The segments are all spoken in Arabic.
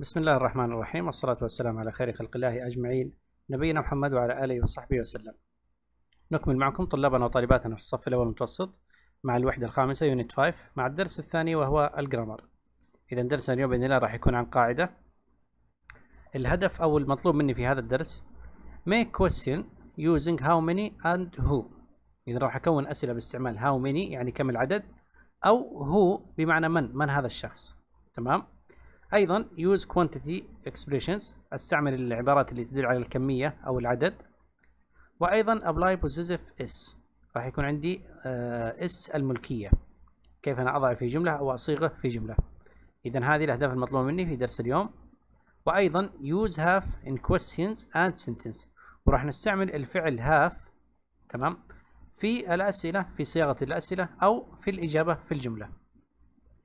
بسم الله الرحمن الرحيم والصلاة والسلام على خير خلق الله أجمعين نبينا محمد وعلى آله وصحبه وسلم نكمل معكم طلابنا وطالباتنا في الصف الأول المتوسط مع الوحدة الخامسة يونت 5 مع الدرس الثاني وهو الجرامر إذا درسنا اليوم بإذن الله راح يكون عن قاعدة الهدف أو المطلوب مني في هذا الدرس make question using how many and who إذا راح أكون أسئلة باستعمال how many يعني كم العدد أو who بمعنى من من هذا الشخص تمام ايضا use quantity expressions استعمل العبارات اللي تدل على الكميه او العدد وايضا apply possessive s راح يكون عندي اس آه، الملكيه كيف انا اضع في جمله او اصيغه في جمله اذا هذه الاهداف المطلوبه مني في درس اليوم وايضا use have in questions and سنتنس وراح نستعمل الفعل have تمام في الاسئله في صياغه الاسئله او في الاجابه في الجمله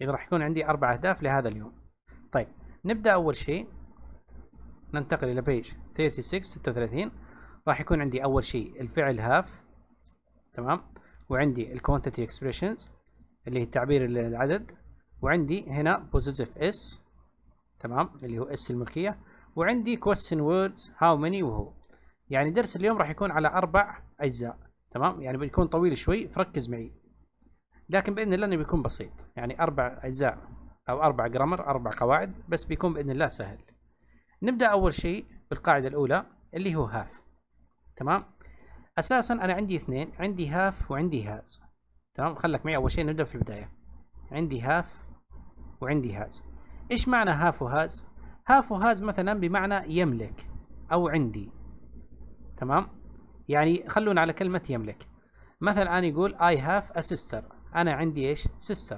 اذا راح يكون عندي اربع اهداف لهذا اليوم طيب نبدأ أول شيء ننتقل إلى بيج 36 36 راح يكون عندي أول شيء الفعل هاف تمام وعندي الكوانتيتي اكسبريشنز اللي هي تعبير العدد وعندي هنا بوزيتيف اس تمام اللي هو اس الملكية وعندي question words how many وهو يعني درس اليوم راح يكون على أربع أجزاء تمام يعني بيكون طويل شوي فركز معي لكن بإذن الله إنه بيكون بسيط يعني أربع أجزاء أو أربع جرامر أربع قواعد بس بيكون بإذن الله سهل نبدأ أول شيء بالقاعدة الأولى اللي هو هاف تمام أساسا أنا عندي اثنين عندي هاف وعندي هاز تمام خلك معي أول شيء نبدأ في البداية عندي هاف وعندي هاز إيش معنى هاف وهاز هاف وهاز مثلا بمعنى يملك أو عندي تمام يعني خلونا على كلمة يملك مثلا أنا يقول I have a sister أنا عندي إيش sister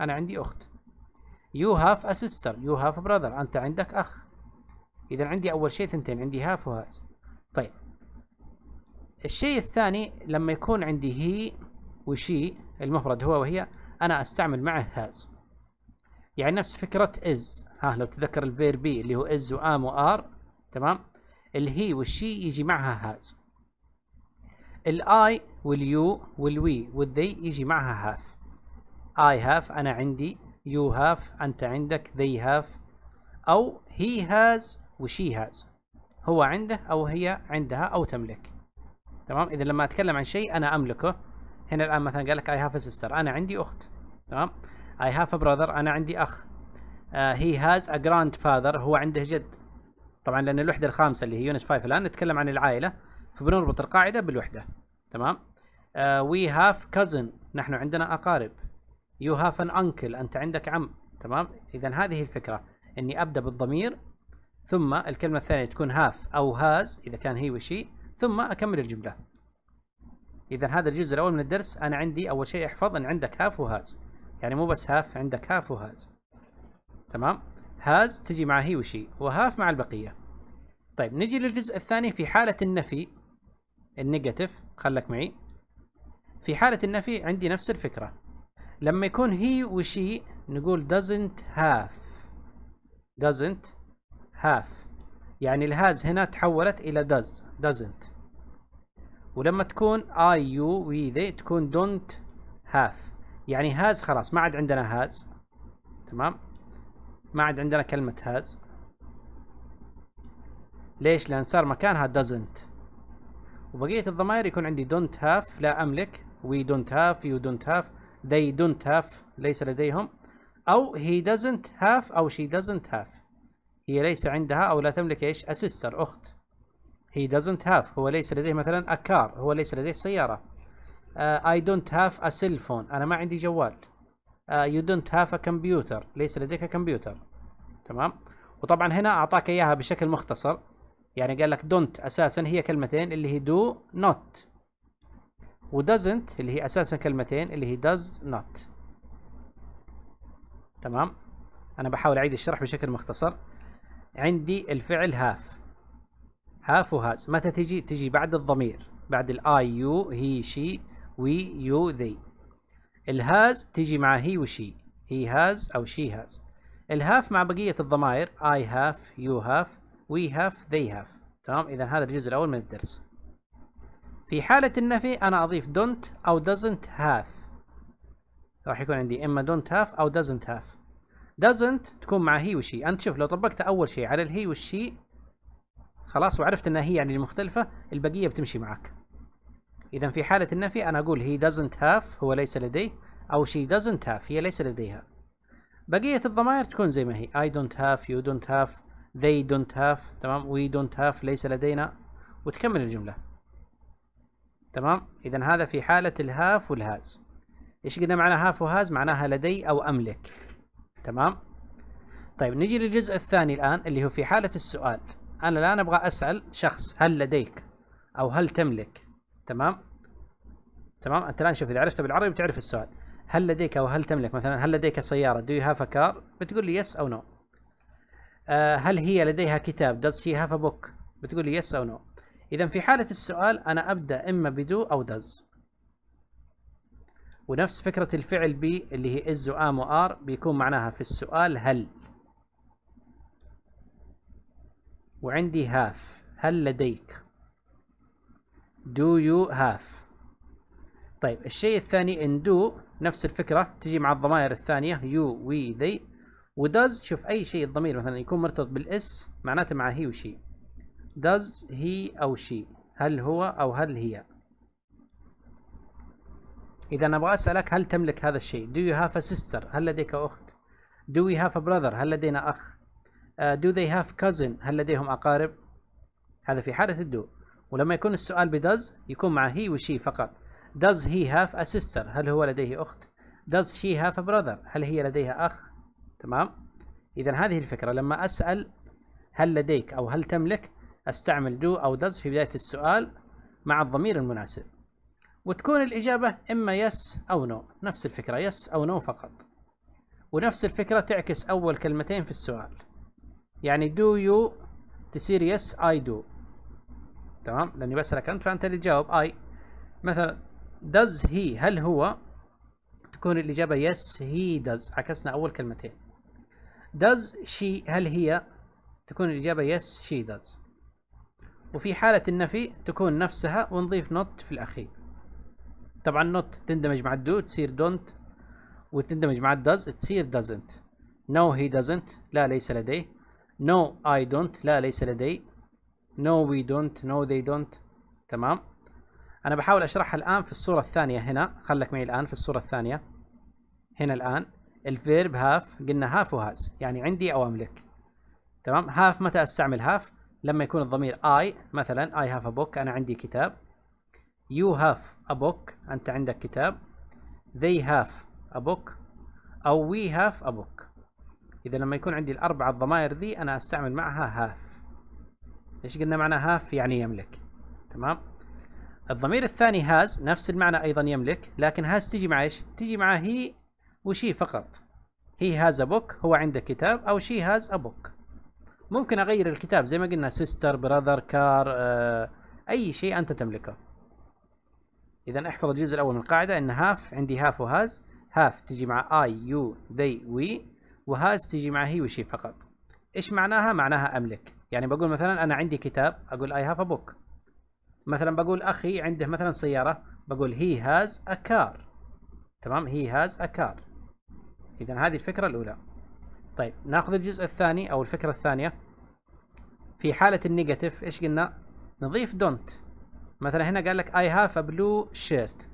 أنا عندي أخت يو هاف ا سيستر يو هاف براذر انت عندك اخ اذا عندي اول شيء ثنتين عندي هاف وهاز طيب الشيء الثاني لما يكون عندي هي وشي المفرد هو وهي انا استعمل معه هاز يعني نفس فكرة از ها لو تذكر الفير بي اللي هو از وام وار تمام الهي والشي يجي معها هاز الاي واليو والوي والذي يجي معها هاف اي هاف انا عندي يو هاف أنت عندك they have أو he has وشي هاز هو عنده أو هي عندها أو تملك تمام إذا لما أتكلم عن شيء أنا أملكه هنا الآن مثلا قال لك I have a sister أنا عندي أخت تمام I have a brother أنا عندي أخ هي آه، he has a grandfather هو عنده جد طبعا لأن الوحدة الخامسة اللي هي يونت 5 الآن نتكلم عن العائلة فبنربط القاعدة بالوحدة تمام وي آه، we have cousin نحن عندنا أقارب يو هاف ان انكل انت عندك عم تمام اذا هذه الفكره اني ابدا بالضمير ثم الكلمه الثانيه تكون هاف او هاز اذا كان هي وشي ثم اكمل الجمله اذا هذا الجزء الاول من الدرس انا عندي اول شيء احفظ ان عندك هاف وهاز يعني مو بس هاف عندك هاف وهاز تمام هاز تجي مع هي وشي وهاف مع البقيه طيب نجي للجزء الثاني في حاله النفي النيجاتيف خلك معي في حاله النفي عندي نفس الفكره لما يكون هي وشي نقول doesn't have doesn't have يعني الهاز هنا تحولت إلى does doesn't ولما تكون I you we they تكون don't have يعني هاز خلاص ما عاد عندنا هاز تمام ما عاد عندنا كلمة هاز ليش؟ لأن صار مكانها doesn't وبقية الضمائر يكون عندي don't have لا أملك we don't have you don't have they don't have ليس لديهم أو he doesn't have أو she doesn't have هي ليس عندها أو لا تملك إيش a sister أخت he doesn't have هو ليس لديه مثلا a car هو ليس لديه سيارة uh, I don't have a cell phone أنا ما عندي جوال uh, you don't have a computer ليس لديك كمبيوتر تمام وطبعا هنا أعطاك إياها بشكل مختصر يعني قال لك don't أساسا هي كلمتين اللي هي do not ودازنت اللي هي اساسا كلمتين اللي هي does not تمام انا بحاول اعيد الشرح بشكل مختصر عندي الفعل هاف هاف وهاز متى تجي تجي بعد الضمير بعد الاي يو هي شي وي يو ذي الهاز تجي مع هي وشي هي هاز او شي هاز الهاف مع بقيه الضمائر اي هاف يو هاف وي هاف ذي هاف تمام اذا هذا الجزء الاول من الدرس في حالة النفي أنا أضيف don't أو doesn't have راح يكون عندي إما don't have أو doesn't have doesn't تكون مع هي وشي أنت شوف لو طبقت أول شيء على الهي والشي خلاص وعرفت أنها هي يعني المختلفة البقية بتمشي معك إذا في حالة النفي أنا أقول he doesn't have هو ليس لديه أو she doesn't have هي ليس لديها بقية الضمائر تكون زي ما هي I don't have you don't have they don't have تمام we don't have ليس لدينا وتكمل الجملة تمام إذا هذا في حالة الهاف والهاز إيش قلنا معنى هاف وهاز معناها لدي أو أملك تمام طيب نجي للجزء الثاني الآن اللي هو في حالة السؤال أنا الآن أبغى أسأل شخص هل لديك أو هل تملك تمام تمام أنت الآن شوف إذا عرفت بالعربي بتعرف السؤال هل لديك أو هل تملك مثلا هل لديك سيارة do you have a car بتقول لي yes أو no آه، هل هي لديها كتاب does she have a book بتقول لي yes أو no إذا في حالة السؤال أنا أبدأ إما بدو أو does ونفس فكرة الفعل بي اللي هي is وام وار بيكون معناها في السؤال هل وعندي have هل لديك do you have طيب الشيء الثاني ان do نفس الفكرة تجي مع الضمائر الثانية you we they و does شوف أي شيء الضمير مثلا يكون مرتبط بالاس معناته مع هي وشي does he أو she هل هو أو هل هي إذا أنا أبغى أسألك هل تملك هذا الشيء do you have a sister هل لديك أخت do we have a brother هل لدينا أخ uh, do they have cousin هل لديهم أقارب هذا في حالة الدو ولما يكون السؤال بدز يكون مع هي وشي فقط does he have a sister هل هو لديه أخت does she have a brother هل هي لديها أخ تمام إذا هذه الفكرة لما أسأل هل لديك أو هل تملك استعمل دو او دز في بداية السؤال مع الضمير المناسب وتكون الإجابة إما يس أو نو نفس الفكرة يس أو نو فقط ونفس الفكرة تعكس أول كلمتين في السؤال يعني دو يو تصير يس اي دو تمام لاني بسالك انت فانت اللي تجاوب اي مثلا does he هل هو تكون الاجابه يس هي does عكسنا اول كلمتين does she هل هي تكون الاجابه يس she does وفي حالة النفي تكون نفسها ونضيف نوت في الأخير طبعا نوت تندمج مع الدو تصير دونت وتندمج مع الداز تصير دازنت نو هي دازنت لا ليس لديه نو اي دونت لا ليس لدي نو وي دونت نو ذي دونت تمام انا بحاول اشرحها الان في الصورة الثانية هنا خلك معي الان في الصورة الثانية هنا الان الفيرب هاف قلنا هاف وهاز يعني عندي او املك تمام هاف متى استعمل هاف لما يكون الضمير I مثلا I have a book أنا عندي كتاب You have a book أنت عندك كتاب They have a book أو we have a book إذا لما يكون عندي الأربعة الضمائر ذي أنا أستعمل معها have إيش قلنا معنى have يعني يملك تمام الضمير الثاني has نفس المعنى أيضا يملك لكن has تجي مع إيش تجي مع هي وشي فقط he has a book هو عنده كتاب أو she has a book ممكن اغير الكتاب زي ما قلنا سيستر براذر كار آه اي شيء انت تملكه اذا احفظ الجزء الاول من القاعده ان هاف عندي هاف وهاز هاف تجي مع اي يو ذي وي وهاز تجي مع هي وشي فقط ايش معناها معناها املك يعني بقول مثلا انا عندي كتاب اقول اي هاف ا بوك مثلا بقول اخي عنده مثلا سياره بقول هي هاز ا كار تمام هي هاز ا كار اذا هذه الفكره الاولى طيب ناخذ الجزء الثاني او الفكره الثانيه في حاله النيجاتيف ايش قلنا نضيف دونت مثلا هنا قال لك اي هاف ا بلو شيرت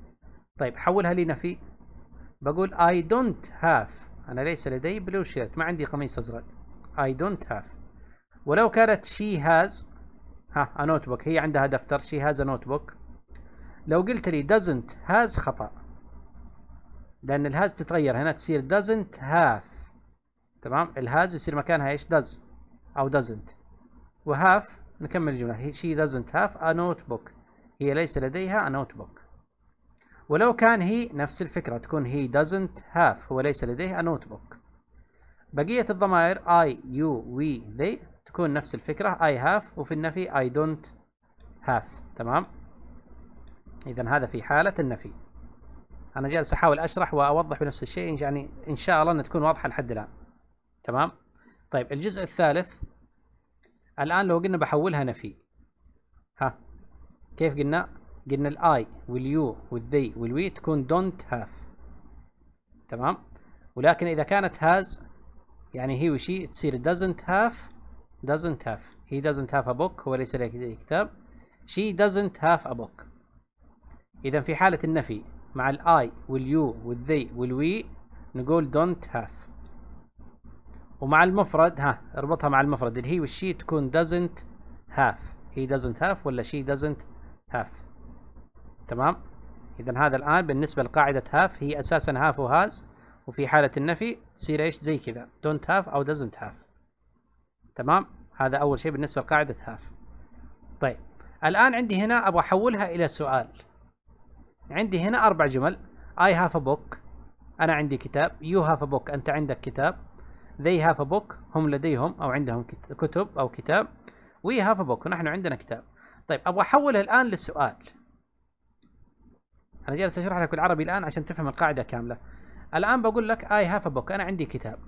طيب حولها لنفي بقول اي دونت هاف انا ليس لدي بلو شيرت ما عندي قميص ازرق اي دونت هاف ولو كانت شي هاز ها ا نوت بوك هي عندها دفتر شي هاز ا نوت بوك لو قلت لي doesn't هاز خطا لان الهاز تتغير هنا تصير doesn't هاف تمام الهاز يصير مكانها ايش does او doesn't وهاف نكمل الجملة she doesn't have a notebook هي ليس لديها a notebook ولو كان هي نفس الفكرة تكون هي doesn't have هو ليس لديه a notebook بقية الضمائر I, you, we, they تكون نفس الفكرة I have وفي النفي I don't have تمام إذا هذا في حالة النفي أنا جالس أحاول أشرح وأوضح بنفس الشيء يعني إن شاء الله أن تكون واضحة لحد الآن تمام طيب الجزء الثالث الآن لو قلنا بحولها نفي ها كيف قلنا قلنا الاي واليو والذي والوي تكون دونت هاف تمام ولكن إذا كانت هاز يعني هي وشي تصير doesn't have doesn't have he doesn't have a book هو ليس لديه كتاب she doesn't have a book إذا في حالة النفي مع الآي واليو والذي والوي نقول don't have ومع المفرد ها اربطها مع المفرد الهي والشي تكون doesn't have هي doesn't have ولا she doesn't have تمام اذا هذا الان بالنسبه لقاعده have هي اساسا have وهاز وفي حاله النفي تصير ايش زي كذا don't have او doesn't have تمام هذا اول شيء بالنسبه لقاعده have طيب الان عندي هنا ابغى احولها الى سؤال عندي هنا اربع جمل I have a book انا عندي كتاب you have a book انت عندك كتاب they have a book هم لديهم او عندهم كتب او كتاب we have a book ونحن عندنا كتاب طيب ابغى احوله الان للسؤال انا جالس اشرح لك بالعربي الان عشان تفهم القاعده كامله الان بقول لك I have a book انا عندي كتاب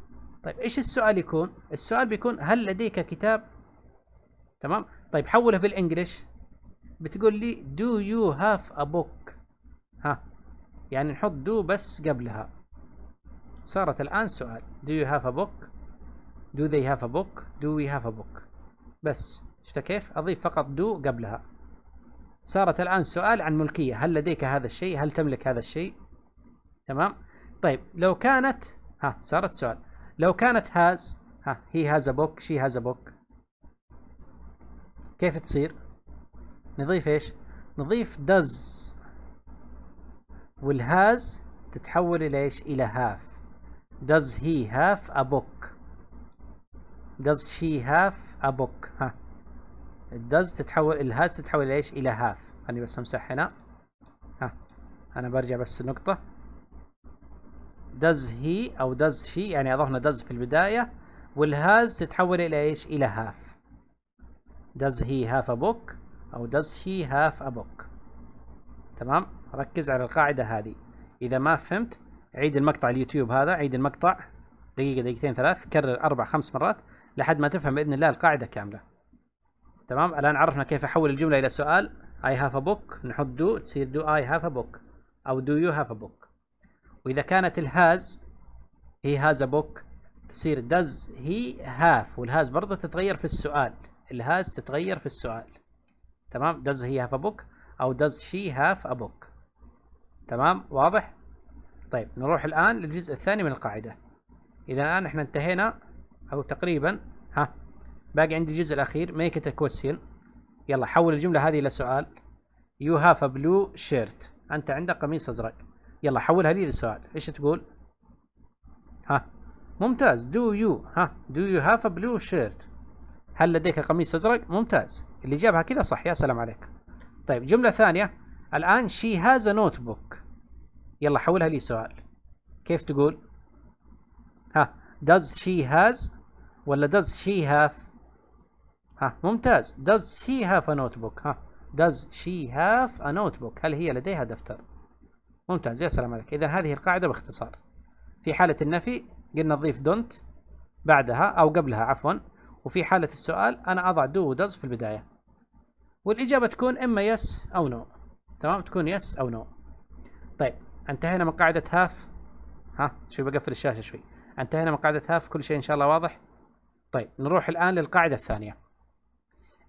طيب ايش السؤال يكون السؤال بيكون هل لديك كتاب تمام طيب حوله بالانجلش بتقول لي do you have a book ها يعني نحط do بس قبلها صارت الآن سؤال Do you have a book? Do they have a book? Do we have a book? بس شفت كيف؟ أضيف فقط do قبلها صارت الآن سؤال عن ملكية هل لديك هذا الشيء؟ هل تملك هذا الشيء؟ تمام؟ طيب لو كانت ها صارت سؤال لو كانت has ها he has a book she has a book كيف تصير؟ نضيف ايش؟ نضيف does والهاز تتحول الى ايش؟ الى have Does he have a book? Does she have a book? ها does تتحول الهاز تتحول ايش؟ إلى have. خليني بس امسح هنا. ها أنا برجع بس النقطة. Does he أو does she يعني أضفنا does في البداية والهاز تتحول إلى ايش؟ إلى have. Does he have a book؟ أو does she have a book؟ تمام؟ ركز على القاعدة هذه. إذا ما فهمت عيد المقطع اليوتيوب هذا عيد المقطع دقيقة دقيقتين ثلاث كرر أربع خمس مرات لحد ما تفهم بإذن الله القاعدة كاملة تمام الآن عرفنا كيف أحول الجملة إلى سؤال I have a book نحط do تصير do I have a book أو do you have a book وإذا كانت الهاز he has a book تصير does he have والهاز برضه تتغير في السؤال الهاز تتغير في السؤال تمام does he have a book أو does she have a book تمام واضح طيب نروح الآن للجزء الثاني من القاعدة إذا الآن إحنا انتهينا أو تقريبا ها باقي عندي الجزء الأخير make it a question يلا حول الجملة هذه إلى سؤال you have a blue shirt أنت عندك قميص أزرق يلا حولها لي لسؤال إيش تقول ها ممتاز do you ها do you have a blue shirt هل لديك قميص أزرق ممتاز اللي جابها كذا صح يا سلام عليك طيب جملة ثانية الآن she has a notebook يلا حولها لي سؤال كيف تقول ها does she has ولا does she have ها ممتاز does she have a notebook ها does she have a notebook هل هي لديها دفتر ممتاز يا سلام عليك اذا هذه القاعده باختصار في حاله النفي قلنا نضيف don't بعدها او قبلها عفوا وفي حاله السؤال انا اضع do does في البدايه والاجابه تكون اما يس او نو تمام تكون يس او نو طيب انتهينا من قاعدة هاف ها شوي بقفل الشاشة شوي انتهينا من قاعدة هاف كل شيء ان شاء الله واضح طيب نروح الان للقاعدة الثانية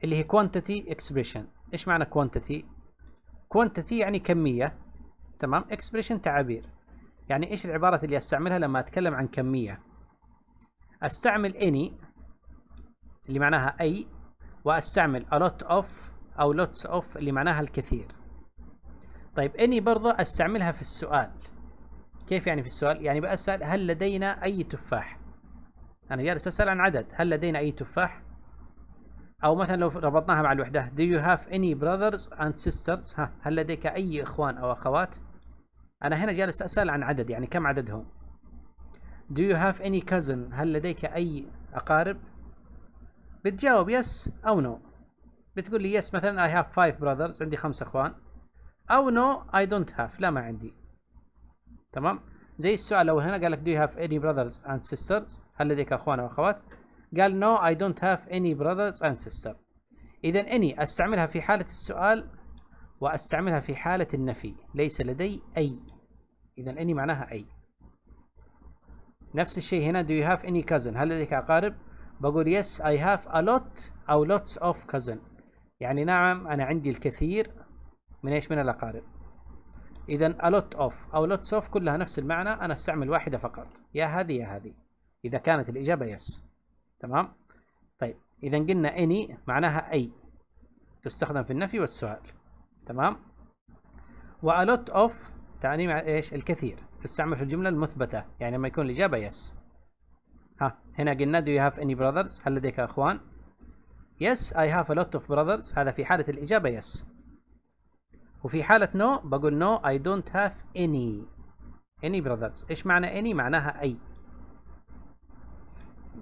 اللي هي quantity expression ايش معنى quantity quantity يعني كمية تمام expression تعابير يعني ايش العبارة اللي استعملها لما اتكلم عن كمية استعمل any اللي معناها اي واستعمل a lot of او lots of اللي معناها الكثير طيب اني برضه استعملها في السؤال كيف يعني في السؤال يعني بسال هل لدينا اي تفاح انا جالس اسال عن عدد هل لدينا اي تفاح او مثلا لو ربطناها مع الوحده do you have any brothers and sisters ها هل لديك اي اخوان او اخوات انا هنا جالس اسال عن عدد يعني كم عددهم do you have any cousin هل لديك اي اقارب بتجاوب يس او نو بتقول لي يس مثلا I have five brothers عندي خمس اخوان او نو اي دونت هاف لا ما عندي تمام زي السؤال الاول هنا قال لك do you have any brothers and sisters هل لديك اخوان واخوات قال نو اي دونت هاف اني brothers and sisters اذا اني استعملها في حالة السؤال واستعملها في حالة النفي ليس لدي اي اذا اني معناها اي نفس الشيء هنا do you have any cousin هل لديك اقارب بقول yes I have a lot او lots of كازن يعني نعم انا عندي الكثير من ايش من الأقارب إذا a lot of أو lots of كلها نفس المعنى أنا استعمل واحدة فقط يا هذه يا هذه إذا كانت الإجابة يس تمام طيب إذا قلنا any معناها أي تستخدم في النفي والسؤال تمام و a lot of تعني إيش الكثير تستعمل في الجملة المثبتة يعني لما يكون الإجابة يس ها هنا قلنا do you have any brothers هل لديك أخوان yes I have a lot of brothers هذا في حالة الإجابة yes وفي حالة نو بقول نو اي دونت هاف اني اني براذرز ايش معنى اني معناها اي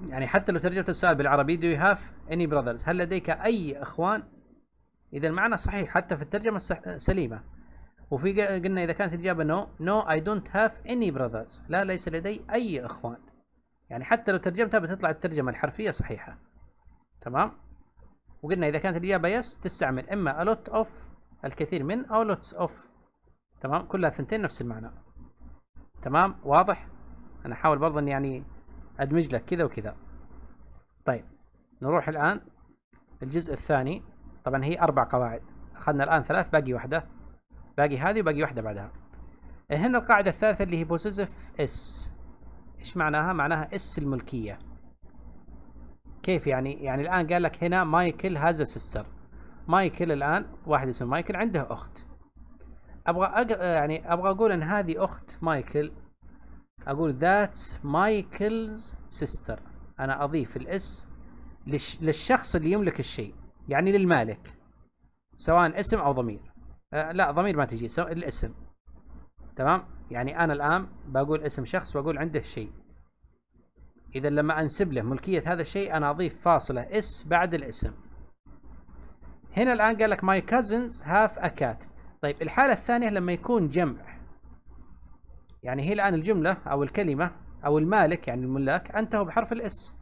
يعني حتى لو ترجمت السؤال بالعربي دو يو هاف اني براذرز هل لديك اي اخوان اذا المعنى صحيح حتى في الترجمة سليمة وفي قلنا اذا كانت الاجابة نو نو اي دونت هاف اني براذرز لا ليس لدي اي اخوان يعني حتى لو ترجمتها بتطلع الترجمة الحرفية صحيحة تمام وقلنا اذا كانت الاجابة يس تستعمل اما a lot of الكثير من أو لوتس أوف تمام كلها ثنتين نفس المعنى تمام واضح أنا أحاول برضه أني يعني أدمج لك كذا وكذا طيب نروح الآن الجزء الثاني طبعا هي أربع قواعد أخذنا الآن ثلاث باقي واحدة باقي هذه وباقي واحدة بعدها إيه، هنا القاعدة الثالثة اللي هي بوسيسيف اس ايش معناها؟ معناها اس الملكية كيف يعني؟ يعني الآن قال لك هنا مايكل هاز سيستر مايكل الان واحد اسمه مايكل عنده اخت ابغى أق... يعني ابغى اقول ان هذه اخت مايكل اقول ذاتس مايكلز سيستر انا اضيف الاس لش... للشخص اللي يملك الشيء يعني للمالك سواء اسم او ضمير آه لا ضمير ما تجي سواء الاسم تمام يعني انا الان بقول اسم شخص واقول عنده شيء اذا لما انسب له ملكيه هذا الشيء انا اضيف فاصله اس بعد الاسم هنا الآن قال لك my cousins have a cat طيب الحالة الثانية لما يكون جمع يعني هي الآن الجملة أو الكلمة أو المالك يعني الملاك أنتهوا بحرف الاس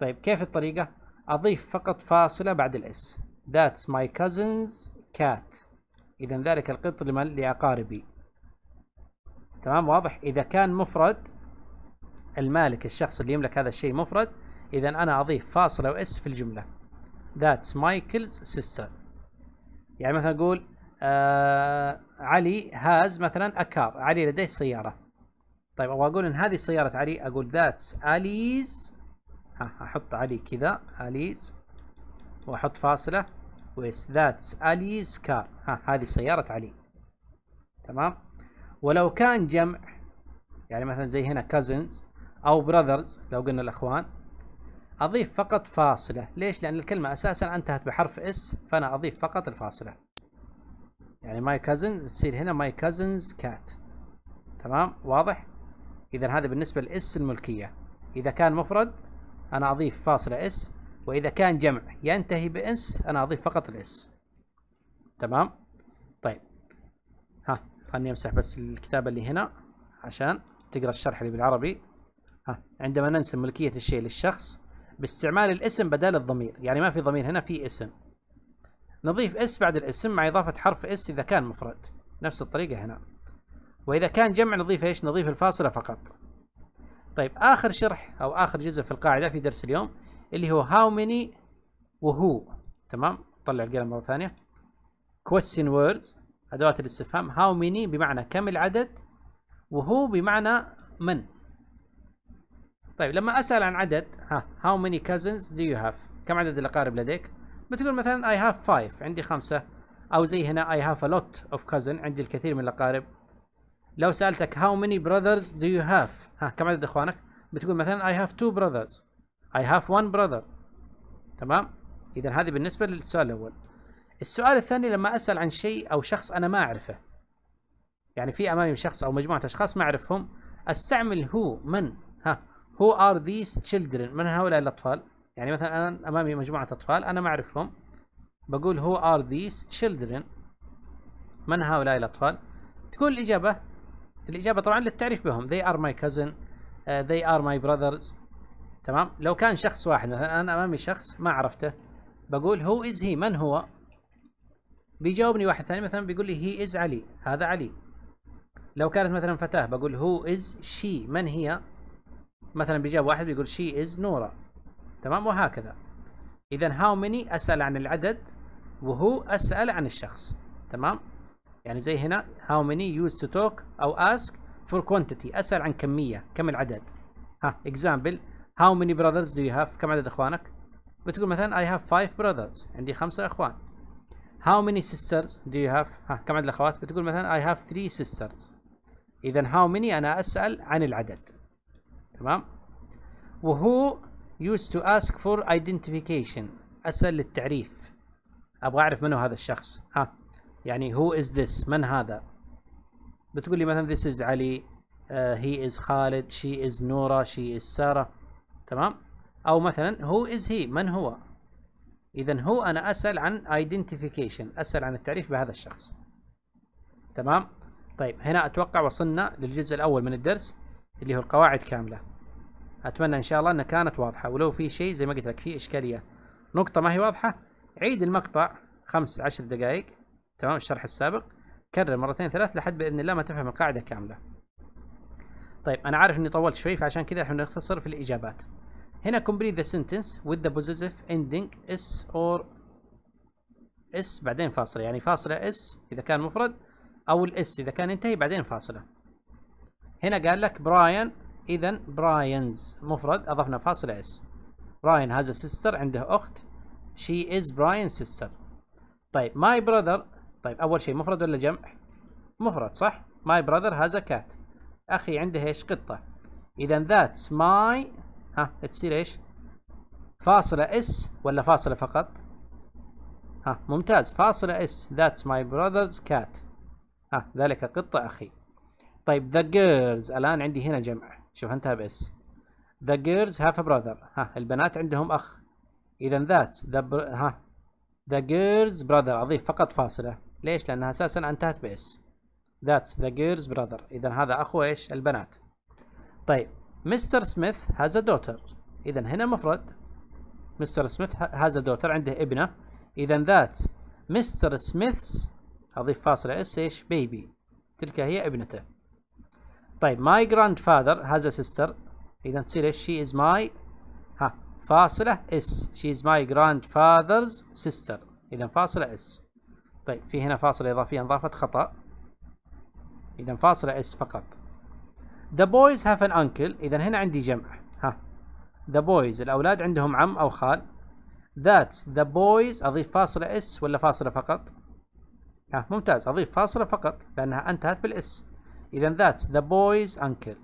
طيب كيف الطريقة؟ أضيف فقط فاصلة بعد الاس that's my cousin's cat إذا ذلك القط لمن لأقاربي تمام واضح إذا كان مفرد المالك الشخص اللي يملك هذا الشيء مفرد إذا أنا أضيف فاصلة وإس في الجملة ذاتس مايكلز سيستر يعني مثلا اقول آه علي هاز مثلا اكار علي لديه سياره طيب ابغى اقول ان هذه سياره علي اقول ذاتس اليز احط علي كذا اليز واحط فاصله ويس ذاتس اليز كار ها هذه سياره علي تمام ولو كان جمع يعني مثلا زي هنا كازنز او براذرز لو قلنا الاخوان أضيف فقط فاصلة ليش؟ لأن الكلمة أساسا انتهت بحرف اس فأنا أضيف فقط الفاصلة يعني ماي كازن تصير هنا ماي كازنز كات تمام واضح؟ إذا هذا بالنسبة لإس الملكية إذا كان مفرد أنا أضيف فاصلة اس وإذا كان جمع ينتهي بإس أنا أضيف فقط الإس تمام؟ طيب ها خلني أمسح بس الكتابة اللي هنا عشان تقرأ الشرح اللي بالعربي ها عندما ننسى ملكية الشيء للشخص باستعمال الاسم بدل الضمير يعني ما في ضمير هنا في اسم نضيف اس بعد الاسم مع إضافة حرف اس إذا كان مفرد نفس الطريقة هنا وإذا كان جمع نضيف ايش نضيف الفاصلة فقط طيب آخر شرح أو آخر جزء في القاعدة في درس اليوم اللي هو how many وهو تمام طلع القلم مرة ثانية question words أدوات الاستفهام how many بمعنى كم العدد وهو بمعنى من طيب لما اسال عن عدد ها هاو ماني كازنز دو يو هاف كم عدد الاقارب لديك بتقول مثلا اي هاف فايف عندي خمسه او زي هنا اي هاف ا لوت اوف كازن عندي الكثير من الاقارب لو سالتك هاو ماني براذرز دو يو هاف ها كم عدد اخوانك بتقول مثلا اي هاف تو براذرز اي هاف وان براذر تمام اذا هذه بالنسبه للسؤال الاول السؤال الثاني لما اسال عن شيء او شخص انا ما اعرفه يعني في امامي شخص او مجموعه اشخاص ما اعرفهم استعمل هو من ها Who are these children من هؤلاء الأطفال يعني مثلا أنا أمامي مجموعة أطفال أنا ما أعرفهم بقول who are these children من هؤلاء الأطفال تقول الإجابة الإجابة طبعا للتعريف بهم they are my cousin uh, they are my brothers تمام لو كان شخص واحد مثلا أنا أمامي شخص ما عرفته بقول who is he من هو بيجاوبني واحد ثاني مثلا بيقول لي he is علي هذا علي لو كانت مثلا فتاة بقول who is she من هي مثلا بيجاب واحد بيقول شي از نورا تمام وهكذا اذا هاو ميني اسال عن العدد وهو اسال عن الشخص تمام يعني زي هنا هاو ميني يوز تو توك او اسك فور كوانتيتي اسال عن كميه كم العدد ها اكزامبل هاو ميني براذرز دو يو هاف كم عدد اخوانك بتقول مثلا اي هاف فايف براذرز عندي خمسه اخوان هاو ميني سيسترز دو يو هاف ها كم عدد الاخوات بتقول مثلا اي هاف ثري سيسترز اذا هاو ميني انا اسال عن العدد تمام وهو يوز تو اسك فور ايدنتيفيكيشن اسال للتعريف ابغى اعرف من هو هذا الشخص ها يعني هو از ذس من هذا بتقول لي مثلا ذس از علي هي آه، از خالد شي از نورا شي از سارة تمام او مثلا هو از هي من هو اذا هو انا اسال عن ايدنتيفيكيشن اسال عن التعريف بهذا الشخص تمام طيب هنا اتوقع وصلنا للجزء الاول من الدرس اللي هو القواعد كامله اتمنى ان شاء الله انها كانت واضحه ولو في شيء زي ما قلت لك في اشكاليه نقطه ما هي واضحه عيد المقطع خمس عشر دقائق تمام الشرح السابق كرر مرتين ثلاث لحد باذن الله ما تفهم القاعده كامله طيب انا عارف اني طولت شوي فعشان كذا احنا نختصر في الاجابات هنا complete the sentence with the possessive ending s or s بعدين فاصلة يعني فاصلة s إذا كان مفرد أو الاس إذا كان ينتهي بعدين فاصلة هنا قال لك براين اذا براينز مفرد اضفنا فاصلة اس براين هذا سيستر عنده اخت شي از براين سيستر طيب ماي براذر طيب اول شيء مفرد ولا جمع؟ مفرد صح؟ ماي براذر هذا كات اخي عنده ايش؟ قطة اذا ذاتس ماي ها تصير ايش؟ فاصلة اس ولا فاصلة فقط؟ ها ممتاز فاصلة اس ذاتس ماي براذرز كات ها ذلك قطة اخي طيب ذا جيرلز الان عندي هنا جمع شوف انتهى The ذا جيرلز هاف براذر ها البنات عندهم اخ اذا ذات ذا ها ذا جيرلز براذر اضيف فقط فاصله ليش لانها اساسا انتهت باس That's ذا جيرلز براذر اذا هذا اخو ايش البنات طيب مستر سميث هاز ا دوتر اذا هنا مفرد مستر سميث هاز ا دوتر عنده ابنه اذا ذات مستر سميث اضيف فاصله اس ايش بيبي تلك هي ابنته طيب ماي جراند فادر هاز سيستر اذا تصير ايش شي از ماي ها فاصله اس شي از ماي جراند فاذرز سيستر اذا فاصله اس طيب في هنا فاصله اضافيه انضافت خطا اذا فاصله اس فقط The boys have an uncle إذا هنا عندي جمع ها The boys الأولاد عندهم عم أو خال That's the boys أضيف فاصلة اس ولا فاصلة فقط ها ممتاز أضيف فاصلة فقط لأنها انتهت بالإس اذا ذاتس ذا بويز انكل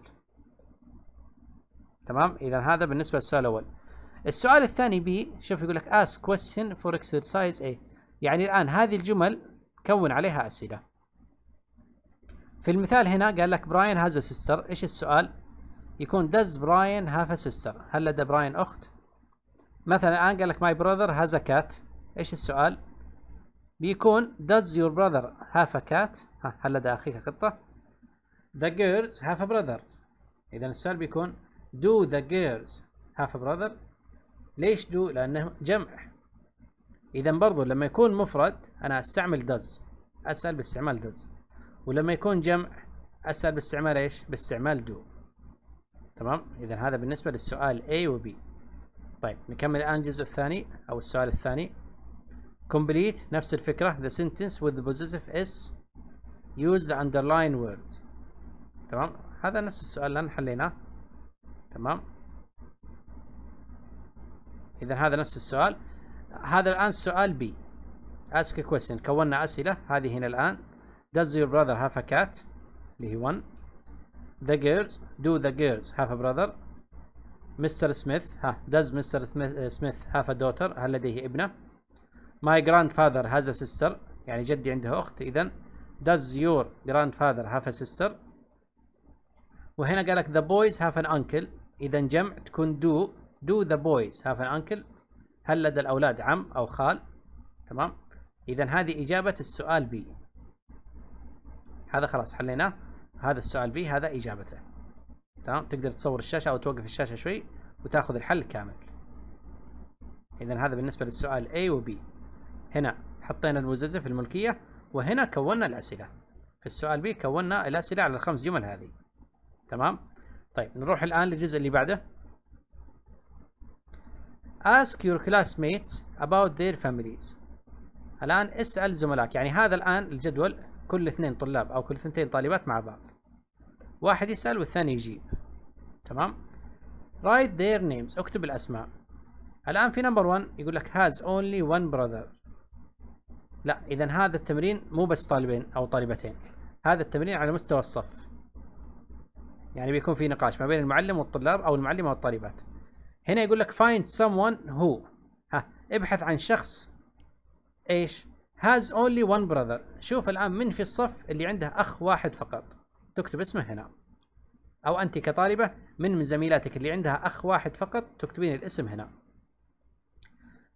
تمام اذا هذا بالنسبه للسؤال الاول السؤال الثاني بي شوف يقول لك ask question for exercise A يعني الان هذه الجمل كون عليها اسئله في المثال هنا قال لك براين هاز سيستر ايش السؤال يكون does براين هاف سيستر هل لدى براين اخت مثلا الان قال لك my brother has a cat ايش السؤال بيكون does your brother have a cat ها هل لدى اخيك قطه The girls have a brother إذا السؤال بيكون Do the girls have a brother ليش do لأنه جمع إذا برضو لما يكون مفرد أنا أستعمل does أسأل باستعمال does ولما يكون جمع أسأل باستعمال إيش باستعمال do تمام إذا هذا بالنسبة للسؤال A و B طيب نكمل الآن الجزء الثاني أو السؤال الثاني complete نفس الفكرة the sentence with the possessive s use the underlined words تمام هذا نفس السؤال اللي حليناه تمام إذا هذا نفس السؤال هذا الآن سؤال بي ask a question كونا أسئلة هذه هنا الآن does your brother have a cat اللي هي 1 the girls do the girls have a brother Mr. Smith ها does Mr. Smith have a daughter هل لديه ابنة my grandfather has a sister يعني جدي عنده أخت إذا does your grandfather have a sister وهنا قال لك ذا بويز هاف ان انكل اذا جمع تكون دو دو ذا بويز هاف ان انكل هل لدى الاولاد عم او خال تمام اذا هذه اجابه السؤال بي هذا خلاص حليناه هذا السؤال بي هذا اجابته تمام تقدر تصور الشاشه او توقف الشاشه شوي وتاخذ الحل كامل اذا هذا بالنسبه للسؤال A وبي هنا حطينا المزلزل في الملكيه وهنا كونا الاسئله في السؤال B كونا الاسئله على الخمس جمل هذه تمام طيب نروح الآن للجزء اللي بعده ask your classmates about their families الآن اسأل زملائك يعني هذا الآن الجدول كل اثنين طلاب أو كل اثنتين طالبات مع بعض واحد يسأل والثاني يجيب تمام write their names اكتب الأسماء الآن في نمبر 1 يقول لك has only one brother لا إذا هذا التمرين مو بس طالبين أو طالبتين هذا التمرين على مستوى الصف يعني بيكون في نقاش ما بين المعلم والطلاب او المعلمه والطالبات هنا يقول لك find someone who ها ابحث عن شخص ايش has only one brother شوف الان من في الصف اللي عنده اخ واحد فقط تكتب اسمه هنا او انت كطالبه من من زميلاتك اللي عندها اخ واحد فقط تكتبين الاسم هنا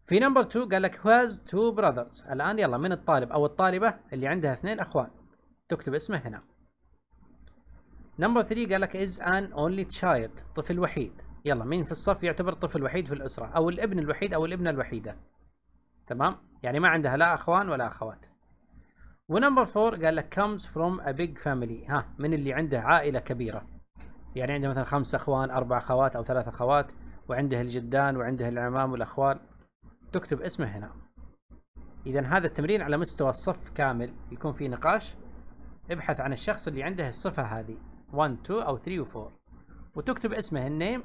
في نمبر 2 قال لك has two brothers الان يلا من الطالب او الطالبه اللي عندها اثنين اخوان تكتب اسمه هنا نمبر 3 قال لك از ان اونلي تشايلد طفل وحيد يلا مين في الصف يعتبر طفل وحيد في الاسره او الابن الوحيد او الابنه الوحيده تمام يعني ما عندها لا اخوان ولا اخوات ونمبر 4 قال لك comes from a big family ها من اللي عنده عائله كبيره يعني عنده مثلا خمس اخوان اربع اخوات او ثلاث اخوات وعنده الجدان وعنده العمام والاخوال تكتب اسمه هنا اذا هذا التمرين على مستوى الصف كامل يكون فيه نقاش ابحث عن الشخص اللي عنده الصفه هذه 1 2 او 3 و 4 وتكتب اسمه النيم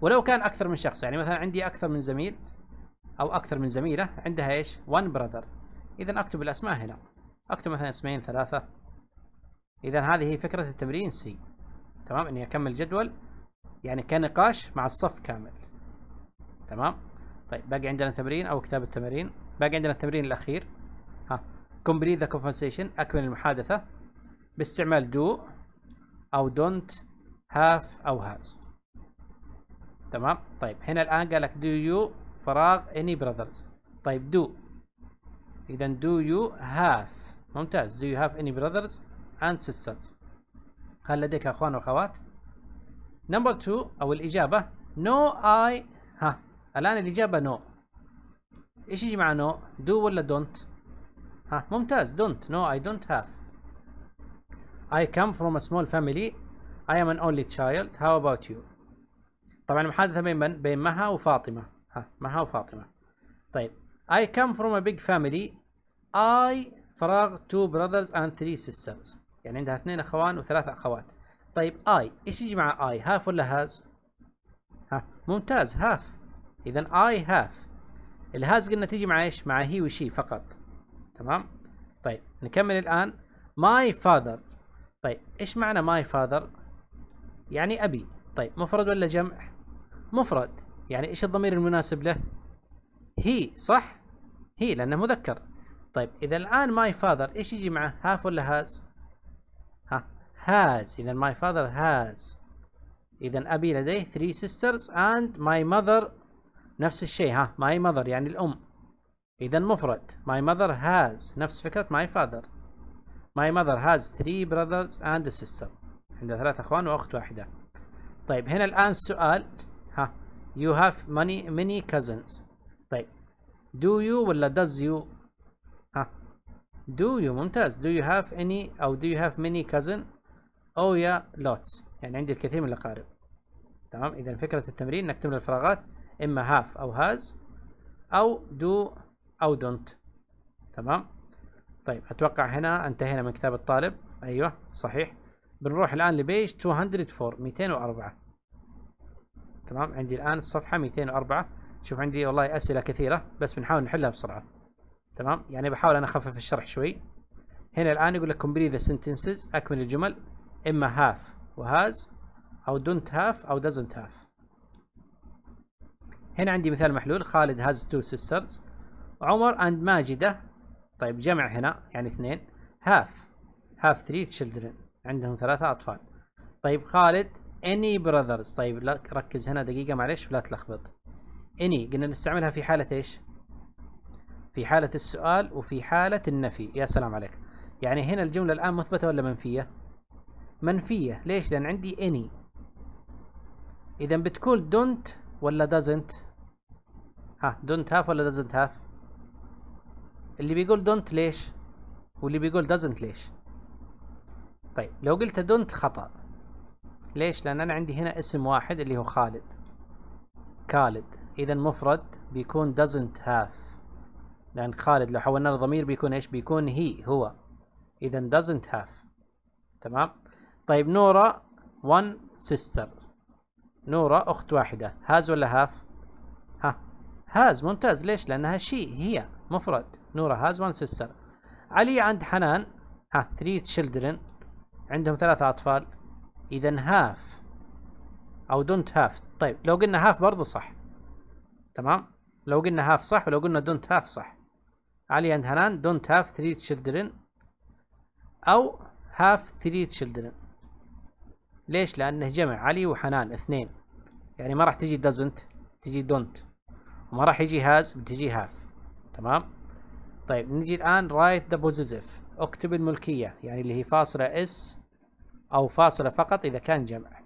ولو كان اكثر من شخص يعني مثلا عندي اكثر من زميل او اكثر من زميله عندها ايش 1 براذر اذا اكتب الاسماء هنا اكتب مثلا اسمين ثلاثه اذا هذه هي فكره التمرين سي تمام اني اكمل جدول يعني كنقاش مع الصف كامل تمام طيب باقي عندنا تمرين او كتاب التمارين باقي عندنا التمرين الاخير ها complete the كونفرسيشن اكمل المحادثه باستعمال do او don't have او has تمام طيب هنا الان قال لك do you فراغ any brothers طيب do اذا do you have ممتاز do you have any brothers and sisters هل لديك اخوان واخوات number 2 او الاجابه no i ها الان الاجابه no ايش يجي مع no do ولا don't ها ممتاز don't no i don't have I come from a small family. I am an only child. How about you? طبعا المحادثة بين من؟ بين مها وفاطمة. ها مها وفاطمة. طيب I come from a big family. I فراغ two brothers and three sisters. يعني عندها اثنين اخوان وثلاث اخوات. طيب I ايش يجي مع I؟ هاف ولا هاز؟ ها ممتاز هاف. إذا I have. الهاز قلنا تيجي مع ايش؟ مع هي وشي فقط. تمام؟ طيب نكمل الآن. My father طيب ايش معنى ماي فاذر يعني ابي طيب مفرد ولا جمع مفرد يعني ايش الضمير المناسب له هي صح هي لانه مذكر طيب اذا الان ماي فاذر ايش يجي معه هاف ولا هاز ها هاز اذا ماي فاذر هاز اذا ابي لديه ثري سيسترز اند ماي ماذر نفس الشيء ها ماي ماذر يعني الام اذا مفرد ماي ماذر هاز نفس فكره ماي فاذر ماي ماذر هاز ثري براذرز اند سيستر عندها ثلاث اخوان واخت واحده طيب هنا الان السؤال ها يو هاف ماني many كازنز طيب دو يو ولا داز يو ها دو يو ممتاز دو يو هاف اني او دو يو هاف many كازن او يا لوتس يعني عندي الكثير من الاقارب تمام اذا فكره التمرين انك تملى الفراغات اما هاف او هاز او دو او دونت تمام طيب اتوقع هنا انتهينا من كتاب الطالب ايوه صحيح بنروح الان لبيج 204 204 تمام عندي الان الصفحه 204 شوف عندي والله اسئله كثيره بس بنحاول نحلها بسرعه تمام يعني بحاول انا اخفف الشرح شوي هنا الان يقول لك complete ذا سنتنسز اكمل الجمل اما هاف وهاز او دونت هاف او دزنت هاف هنا عندي مثال محلول خالد هاز تو سيسترز عمر اند ماجده طيب جمع هنا يعني اثنين هاف هاف ثري تشيلدرن عندهم ثلاثة أطفال طيب خالد اني براذرز طيب لا ركز هنا دقيقة معلش ولا تلخبط اني قلنا نستعملها في حالة ايش؟ في حالة السؤال وفي حالة النفي يا سلام عليك يعني هنا الجملة الآن مثبتة ولا منفية؟ منفية ليش؟ لأن عندي اني إذا بتقول دونت ولا دازنت؟ ها دونت هاف ولا دازنت هاف؟ اللي بيقول دونت ليش واللي بيقول دازنت ليش طيب لو قلت دونت خطأ ليش لأن أنا عندي هنا اسم واحد اللي هو خالد خالد إذا مفرد بيكون doesn't have لأن خالد لو حولنا الضمير بيكون إيش بيكون هي هو إذا doesn't have تمام طيب نورا one sister نورا أخت واحدة هاز ولا هاف هاز ممتاز ليش لانها شي هي مفرد نورا هاز وان سيستر علي عند حنان ها ثري تشيلدرن عندهم ثلاثة اطفال اذا هاف او دونت هاف طيب لو قلنا هاف برضو صح تمام لو قلنا هاف صح ولو قلنا دونت هاف صح علي عند حنان دونت هاف ثري تشيلدرن او هاف ثري تشيلدرن ليش لانه جمع علي وحنان اثنين يعني ما راح تجي دازنت تجي دونت ما راح يجي هاز بتجي هاف تمام طيب نجي الان رايت ذا بوزيسيف اكتب الملكيه يعني اللي هي فاصله اس او فاصله فقط اذا كان جمع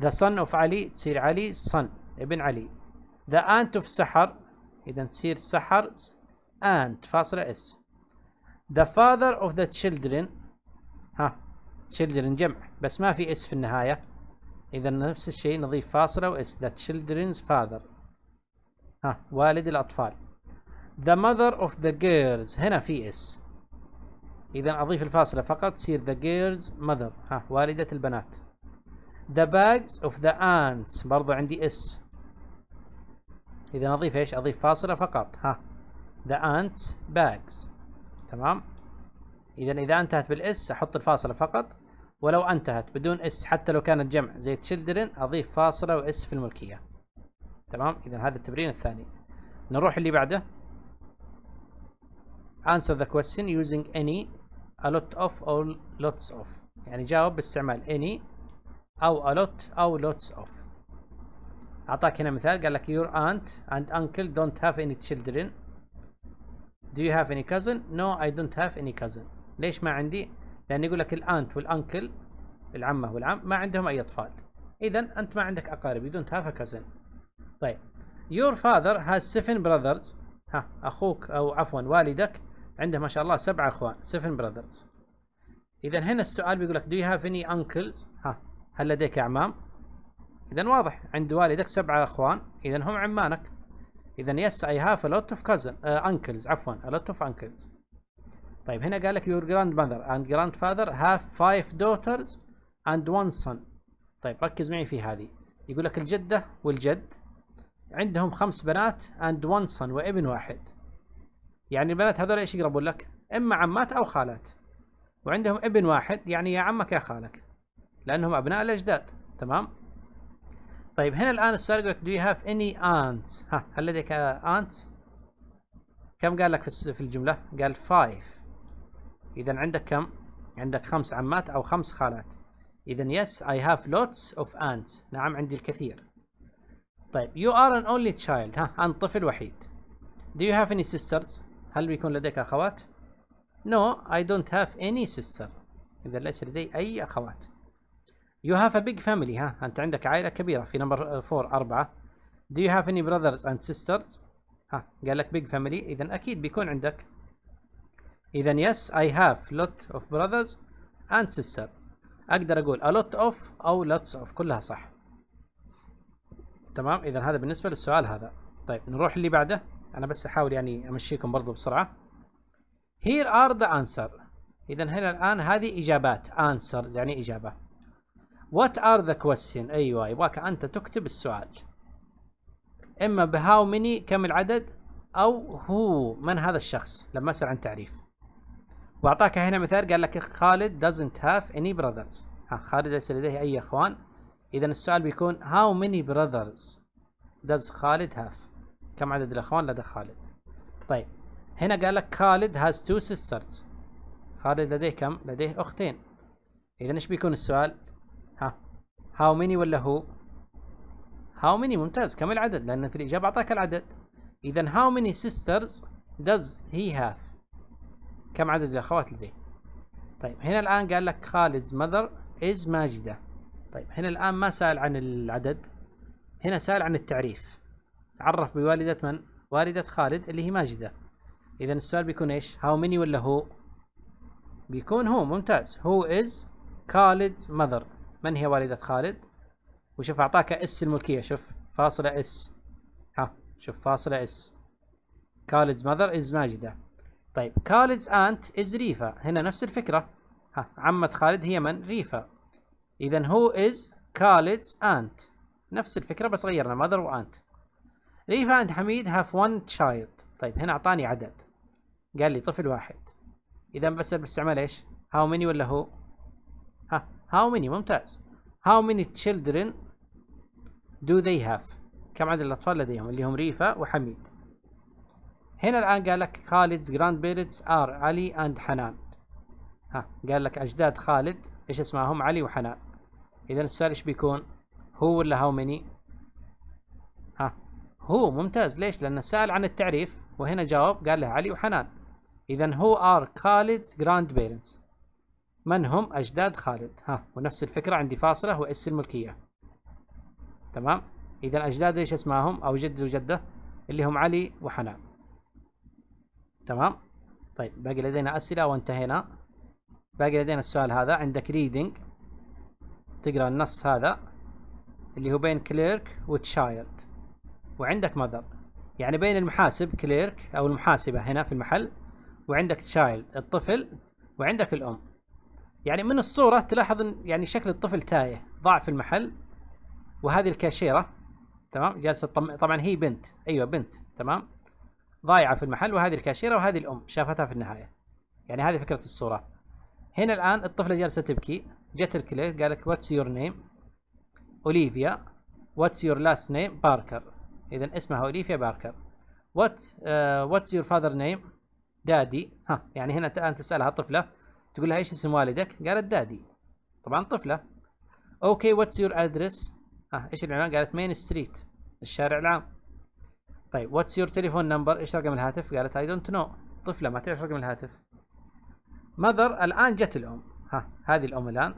ذا son اوف علي تصير علي son ابن علي ذا انت اوف سحر اذا تصير سحر انت فاصله اس ذا father اوف ذا children ها children جمع بس ما في اس في النهايه اذا نفس الشيء نضيف فاصله واس ذا children's father ها والد الأطفال The mother of the girls هنا في اس إذا أضيف الفاصلة فقط تصير the girls mother ها والدة البنات The bags of the ants برضو عندي اس إذا أضيف ايش؟ أضيف فاصلة فقط ها The ants bags تمام إذا إذا انتهت بالاس أحط الفاصلة فقط ولو انتهت بدون اس حتى لو كانت جمع زي children أضيف فاصلة واس في الملكية تمام اذا هذا التمرين الثاني نروح اللي بعده answer the question using any a lot of or lots of يعني جاوب باستعمال any او a lot او lots of اعطاك هنا مثال قال لك your aunt and uncle don't have any children do you have any cousin no I don't have any cousin ليش ما عندي لان يقول لك الانت والانكل العمه والعم ما عندهم اي اطفال اذا انت ما عندك اقارب you don't have a cousin طيب your father has seven brothers ها اخوك او عفوا والدك عنده ما شاء الله سبعة اخوان seven brothers اذا هنا السؤال بيقول لك do you have any uncles ها هل لديك اعمام اذا واضح عند والدك سبعة اخوان اذا هم عمانك اذا يس اي هاف a lot of كازن انكلز آه، عفوا a lot of uncles طيب هنا قال لك your grandmother and grandfather have five daughters and one son طيب ركز معي في هذه يقول لك الجدة والجد عندهم خمس بنات اند وان صن وابن واحد يعني البنات هذول ايش يقربون لك اما عمات او خالات وعندهم ابن واحد يعني يا عمك يا خالك لانهم ابناء الاجداد تمام طيب هنا الان السؤال يقول لك دو يو هاف اني انتس؟ ها هل لديك انتس؟ كم قال لك في الجمله قال five اذا عندك كم عندك خمس عمات او خمس خالات اذا yes I have lots of aunts نعم عندي الكثير طيب يو ار ان اونلي تشايلد ها انت طفل وحيد دو يو هاف اني سيسترز هل بيكون لديك اخوات نو اي دونت هاف اني سيستر اذا ليس لدي اي اخوات يو هاف ا بيج فاميلي ها انت عندك عائله كبيره في نمبر 4 4 دو يو هاف اني براذرز اند سيسترز ها قال لك بيج فاميلي اذا اكيد بيكون عندك اذا يس اي هاف لوت اوف براذرز اند سيستر اقدر اقول ا لوت اوف او لوتس اوف كلها صح تمام اذا هذا بالنسبه للسؤال هذا طيب نروح اللي بعده انا بس احاول يعني امشيكم برضو بسرعه here are the answer اذا هنا الان هذه اجابات answers يعني اجابه what are the question ايوه يبغاك انت تكتب السؤال اما بهاو ميني كم العدد او هو من هذا الشخص لما اسال عن تعريف واعطاك هنا مثال قال لك خالد doesn't have any brothers ها خالد ليس لديه اي اخوان اذا السؤال بيكون how many brothers does خالد have كم عدد الاخوان لدى خالد طيب هنا قال لك خالد has two sisters خالد لديه كم لديه اختين اذا ايش بيكون السؤال ها how many ولا هو how many ممتاز كم العدد لان في الاجابه اعطاك العدد اذا how many sisters does he have كم عدد الاخوات لديه طيب هنا الان قال لك خالد's mother is ماجده طيب هنا الآن ما سأل عن العدد هنا سأل عن التعريف عرف بوالدة من؟ والدة خالد اللي هي ماجدة إذا السؤال بيكون إيش؟ هاو ميني ولا هو؟ بيكون هو ممتاز هو إز خالد's مذر من هي والدة خالد؟ وشوف أعطاك اس الملكية شوف فاصلة اس ها شوف فاصلة اس خالد's مذر إز ماجدة طيب خالد's أنت إز ريفا هنا نفس الفكرة ها عمة خالد هي من؟ ريفا اذا هو از كالدز انت نفس الفكره بس غيرنا ماذر وانت ريفا اند حميد هاف وان تشايلد طيب هنا اعطاني عدد قال لي طفل واحد اذا بس بستعمل ايش هاو ماني ولا هو ها هاو ماني ممتاز هاو ماني تشيلدرن دو ذي هاف كم عدد الاطفال لديهم اللي هم ريفا وحميد هنا الان قال لك خالد جراند بيرتس ار علي اند حنان ها قال لك اجداد خالد ايش اسمهم علي وحنان اذا السؤال ايش بيكون هو ولا هاو ميني؟ ها هو ممتاز ليش لان سال عن التعريف وهنا جاوب قال له علي وحنان اذا هو ار خالد جراند بيرنتس من هم اجداد خالد ها ونفس الفكره عندي فاصله واس الملكيه تمام اذا اجداد ايش اسمائهم او جد وجده اللي هم علي وحنان تمام طيب باقي لدينا اسئله وانتهينا باقي لدينا السؤال هذا عندك ريدنج تقرا النص هذا اللي هو بين كليرك وتشايلد وعندك ماذر يعني بين المحاسب كليرك او المحاسبه هنا في المحل وعندك تشايلد الطفل وعندك الام يعني من الصوره تلاحظ ان يعني شكل الطفل تايه ضاع في المحل وهذه الكاشيره تمام جالسه طم... طبعا هي بنت ايوه بنت تمام ضايعه في المحل وهذه الكاشيره وهذه الام شافتها في النهايه يعني هذه فكره الصوره هنا الان الطفله جالسه تبكي جت الكليك قال لك واتس يور نيم اوليفيا واتس يور لاست نيم باركر اذا اسمها اوليفيا باركر وات واتس يور فاذر نيم دادي ها يعني هنا الان تسالها طفله تقول لها ايش اسم والدك؟ قالت دادي طبعا طفله اوكي واتس يور ادرس؟ ها ايش العنوان؟ قالت مين ستريت الشارع العام طيب واتس يور تليفون نمبر؟ ايش رقم الهاتف؟ قالت اي دونت نو طفله ما تعرف رقم الهاتف ماذر الان جت الام ها هذه الام الان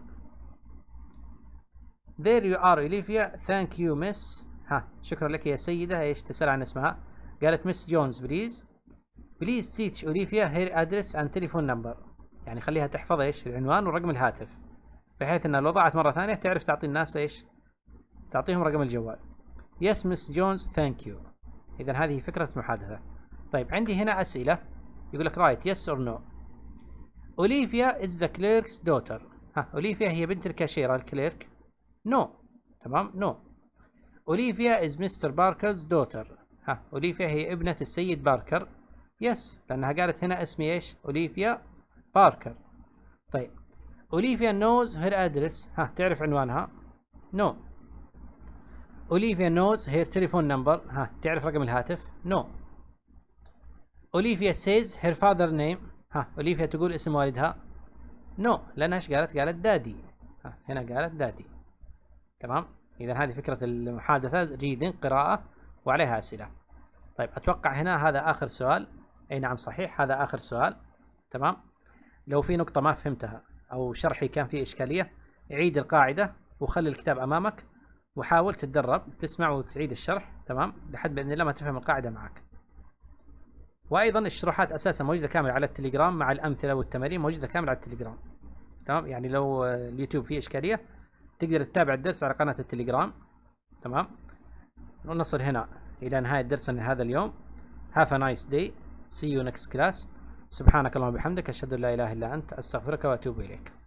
There you are اوليفيا Thank you miss ها شكرا لك يا سيدة ايش تسأل عن اسمها قالت مس جونز بليز بليز سيتش أوليفيا هير أدرس أند تليفون نمبر يعني خليها تحفظ ايش العنوان ورقم الهاتف بحيث انها لو ضاعت مرة ثانية تعرف تعطي الناس ايش تعطيهم رقم الجوال يس مس جونز ثانك يو إذا هذه فكرة محادثة طيب عندي هنا أسئلة يقول لك رايت يس اور نو اوليفيا از ذا كليركس دوتر ها اوليفيا هي بنت الكاشيره الكليرك نو no. تمام نو no. اوليفيا از مستر باركرز دوتر ها اوليفيا هي ابنه السيد باركر يس لانها قالت هنا اسمي ايش اوليفيا باركر طيب اوليفيا نوز هير ادرس ها تعرف عنوانها نو no. اوليفيا نوز هير تليفون نمبر ها تعرف رقم الهاتف نو no. اوليفيا سيز هير فادر نيم ها أوليفيا تقول اسم والدها نو no. لأنها ايش قالت؟ قالت دادي ها هنا قالت دادي تمام؟ إذا هذه فكرة المحادثة ريدنج قراءة وعليها أسئلة طيب أتوقع هنا هذا آخر سؤال أي نعم صحيح هذا آخر سؤال تمام؟ لو في نقطة ما فهمتها أو شرحي كان فيه إشكالية عيد القاعدة وخلي الكتاب أمامك وحاول تتدرب تسمع وتعيد الشرح تمام لحد بإذن الله ما تفهم القاعدة معك وايضا الشروحات اساسا موجوده كامله على التليجرام مع الامثله والتمارين موجوده كامله على التليجرام تمام يعني لو اليوتيوب فيه اشكاليه تقدر تتابع الدرس على قناه التليجرام تمام ونصل هنا الى نهايه درسنا هذا اليوم هاف ا نايس داي سي يو نيكست كلاس سبحانك اللهم وبحمدك اشهد ان لا اله الا انت استغفرك واتوب اليك